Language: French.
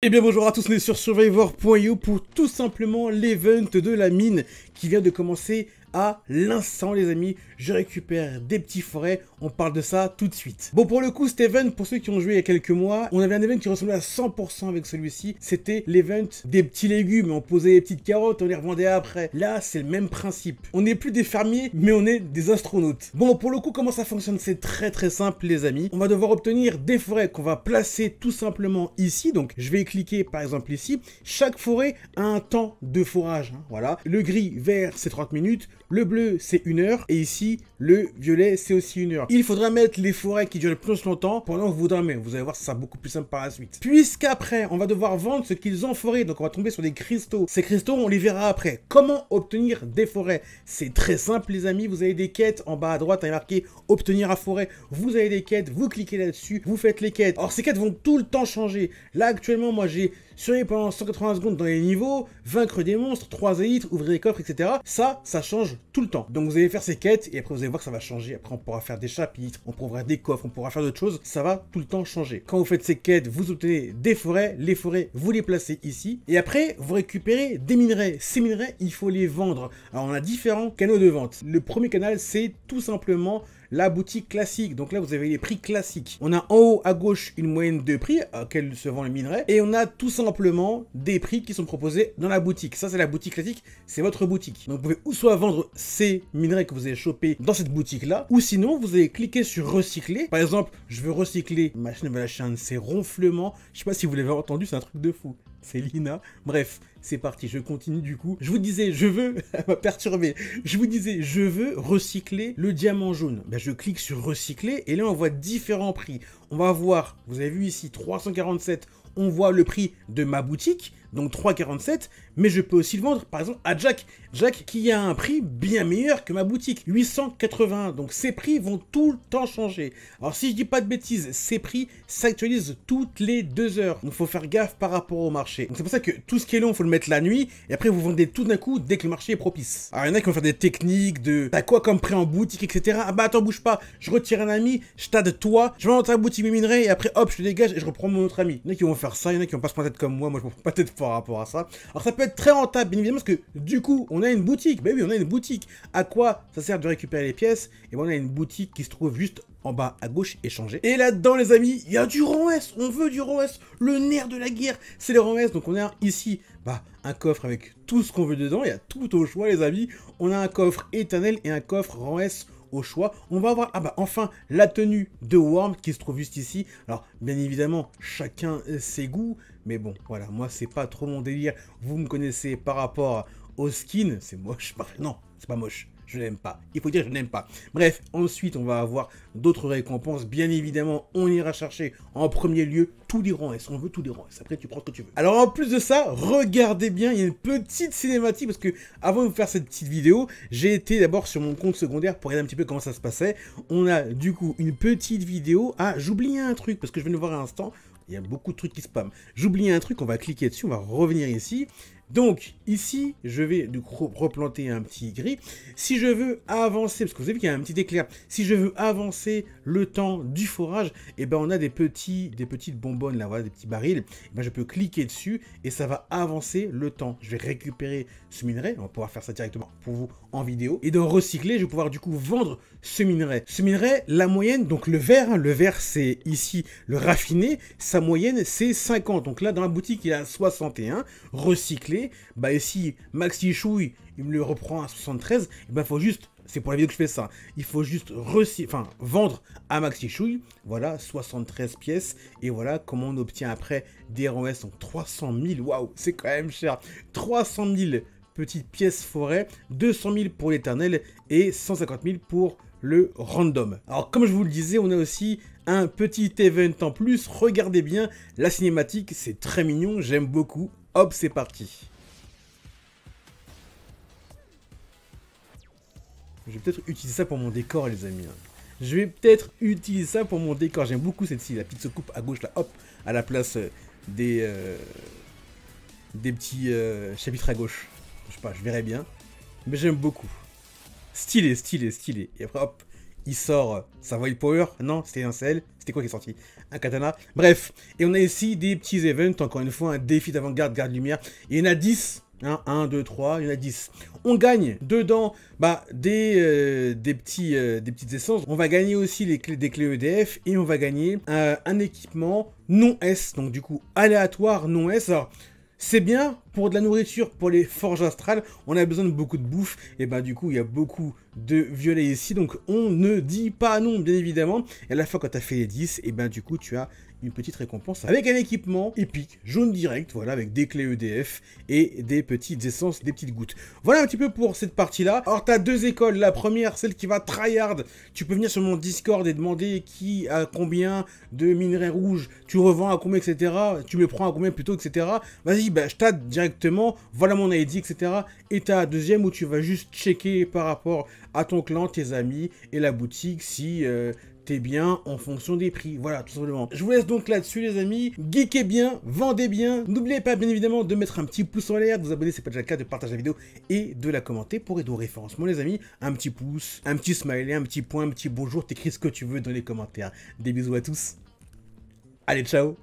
Et eh bien bonjour à tous, on est sur Survivor.io pour tout simplement l'event de la mine qui vient de commencer à l'instant les amis, je récupère des petits forêts, on parle de ça tout de suite. Bon pour le coup cet event, pour ceux qui ont joué il y a quelques mois, on avait un event qui ressemblait à 100% avec celui-ci, c'était l'event des petits légumes, on posait les petites carottes, on les revendait après. Là c'est le même principe, on n'est plus des fermiers mais on est des astronautes. Bon pour le coup comment ça fonctionne c'est très très simple les amis, on va devoir obtenir des forêts qu'on va placer tout simplement ici, donc je vais cliquer par exemple ici, chaque forêt a un temps de forage, hein, voilà. Le gris vert c'est 30 minutes, le bleu, c'est une heure. Et ici, le violet, c'est aussi une heure. Il faudra mettre les forêts qui durent le plus longtemps pendant que vous dormez. Vous allez voir, ça beaucoup plus simple par la suite. Puisqu'après, on va devoir vendre ce qu'ils ont en Donc, on va tomber sur des cristaux. Ces cristaux, on les verra après. Comment obtenir des forêts C'est très simple, les amis. Vous avez des quêtes. En bas à droite, il y marqué obtenir à forêt. Vous avez des quêtes. Vous cliquez là-dessus. Vous faites les quêtes. Or, ces quêtes vont tout le temps changer. Là, actuellement, moi, j'ai survivre pendant 180 secondes dans les niveaux, vaincre des monstres, 3 élytres, ouvrir des coffres, etc. Ça, ça change tout le temps. Donc vous allez faire ces quêtes et après vous allez voir que ça va changer. Après on pourra faire des chapitres, on pourra des coffres, on pourra faire d'autres choses. Ça va tout le temps changer. Quand vous faites ces quêtes, vous obtenez des forêts. Les forêts, vous les placez ici. Et après, vous récupérez des minerais. Ces minerais, il faut les vendre. Alors on a différents canaux de vente. Le premier canal, c'est tout simplement la boutique classique. Donc là, vous avez les prix classiques. On a en haut à gauche une moyenne de prix à laquelle se vend le minerai. Et on a tout simplement des prix qui sont proposés dans la boutique. Ça, c'est la boutique classique. C'est votre boutique. Donc vous pouvez ou soit vendre ces minerais que vous avez chopés dans cette boutique-là. Ou sinon, vous allez cliquer sur recycler. Par exemple, je veux recycler ma chaîne de la chaîne, c'est ronflement. Je sais pas si vous l'avez entendu, c'est un truc de fou c'est Lina. Bref, c'est parti, je continue du coup. Je vous disais, je veux, elle m'a perturbé, je vous disais, je veux recycler le diamant jaune. Ben, je clique sur recycler et là on voit différents prix. On va voir, vous avez vu ici, 347 on voit le prix de ma boutique, donc 3,47, mais je peux aussi le vendre par exemple à Jack. Jack qui a un prix bien meilleur que ma boutique, 880. Donc ces prix vont tout le temps changer. Alors si je dis pas de bêtises, ces prix s'actualisent toutes les deux heures. Donc faut faire gaffe par rapport au marché. c'est pour ça que tout ce qui est long, faut le mettre la nuit, et après vous vendez tout d'un coup dès que le marché est propice. Alors il y en a qui vont faire des techniques de t'as quoi comme prix en boutique, etc. Ah bah attends, bouge pas, je retire un ami, je t'aide toi, je vais dans ta boutique minerai minerais, et après hop, je te dégage et je reprends mon autre ami. Il y en a qui vont faire alors ça, il y en a qui vont pas se prendre tête comme moi, moi je me prends pas tête par rapport à ça. Alors ça peut être très rentable, bien évidemment, parce que du coup, on a une boutique, bah oui, on a une boutique. À quoi ça sert de récupérer les pièces Et eh bien on a une boutique qui se trouve juste en bas à gauche, échanger. Et là-dedans, les amis, il y a du rang S, on veut du rang le nerf de la guerre, c'est le rang S, donc on a ici, bah, un coffre avec tout ce qu'on veut dedans, il y a tout au choix, les amis. On a un coffre éternel et un coffre rang S au choix. On va avoir, ah bah enfin, la tenue de Worm qui se trouve juste ici. Alors, bien évidemment, chacun ses goûts, mais bon, voilà, moi c'est pas trop mon délire. Vous me connaissez par rapport au skin, c'est moche, non, c'est pas moche je n'aime pas. Il faut dire je n'aime pas. Bref, ensuite on va avoir d'autres récompenses. Bien évidemment, on ira chercher en premier lieu tous les rangs. Est-ce on veut tous les rangs, après tu prends ce que tu veux. Alors en plus de ça, regardez bien, il y a une petite cinématique parce que avant de vous faire cette petite vidéo, j'ai été d'abord sur mon compte secondaire pour regarder un petit peu comment ça se passait. On a du coup une petite vidéo. Ah, j'oubliais un truc parce que je vais le voir à l'instant. Il y a beaucoup de trucs qui spam. J'oublie un truc, on va cliquer dessus, on va revenir ici. Donc ici, je vais replanter un petit gris. Si je veux avancer, parce que vous avez vu qu'il y a un petit éclair, si je veux avancer le temps du forage, et eh ben on a des, petits, des petites bonbonnes là, voilà, des petits barils. Eh ben, je peux cliquer dessus et ça va avancer le temps. Je vais récupérer ce minerai, on va pouvoir faire ça directement pour vous en vidéo. Et de recycler, je vais pouvoir du coup vendre ce minerai. Ce minerai, la moyenne, donc le vert, hein, le vert c'est ici le raffiné, sa moyenne c'est 50. Donc là dans la boutique il a 61, recyclé bah et si Maxi Chouille, il me le reprend à 73, il eh ben, faut juste, c'est pour la vidéo que je fais ça, il faut juste enfin, vendre à Maxi Chouille, voilà, 73 pièces, et voilà comment on obtient après des ROS, donc 300 000, waouh, c'est quand même cher, 300 000 petites pièces forêt, 200 000 pour l'éternel et 150 000 pour le random. Alors comme je vous le disais, on a aussi un petit event en plus, regardez bien, la cinématique c'est très mignon, j'aime beaucoup, Hop, c'est parti. Je vais peut-être utiliser ça pour mon décor, les amis. Hein. Je vais peut-être utiliser ça pour mon décor. J'aime beaucoup celle-ci, la petite coupe à gauche, là, hop, à la place euh, des, euh, des petits euh, chapitres à gauche. Je sais pas, je verrai bien. Mais j'aime beaucoup. Stylé, stylé, stylé. Et après, hop, il sort euh, Void Power. Non, c'était un sel. C'était quoi qui est sorti Un katana. Bref, et on a ici des petits events, encore une fois, un défi d'avant-garde, garde-lumière. Il y en a 10. 1, 2, 3, il y en a 10. On gagne dedans bah, des, euh, des, petits, euh, des petites essences. On va gagner aussi les clés, des clés EDF et on va gagner un équipement non S. Donc du coup aléatoire non S. C'est bien pour de la nourriture, pour les forges astrales, on a besoin de beaucoup de bouffe, et ben du coup il y a beaucoup de violets ici, donc on ne dit pas non bien évidemment, et à la fois quand t'as fait les 10, et ben du coup tu as une petite récompense avec un équipement épique, jaune direct, voilà, avec des clés EDF et des petites essences, des petites gouttes. Voilà un petit peu pour cette partie-là. Alors, t'as deux écoles. La première, celle qui va tryhard. Tu peux venir sur mon Discord et demander qui a combien de minerais rouges tu revends à combien, etc. Tu me prends à combien plutôt, etc. Vas-y, bah, je t'aide directement. Voilà mon ID, etc. Et t'as deuxième où tu vas juste checker par rapport à ton clan, tes amis et la boutique si... Euh, bien en fonction des prix. Voilà, tout simplement. Je vous laisse donc là-dessus, les amis. Geekez bien, vendez bien. N'oubliez pas, bien évidemment, de mettre un petit pouce en l'air, de vous abonner, c'est pas déjà le cas, de partager la vidéo et de la commenter pour aider au référencement, les amis. Un petit pouce, un petit smiley, un petit point, un petit bonjour. T'écris ce que tu veux dans les commentaires. Des bisous à tous. Allez, ciao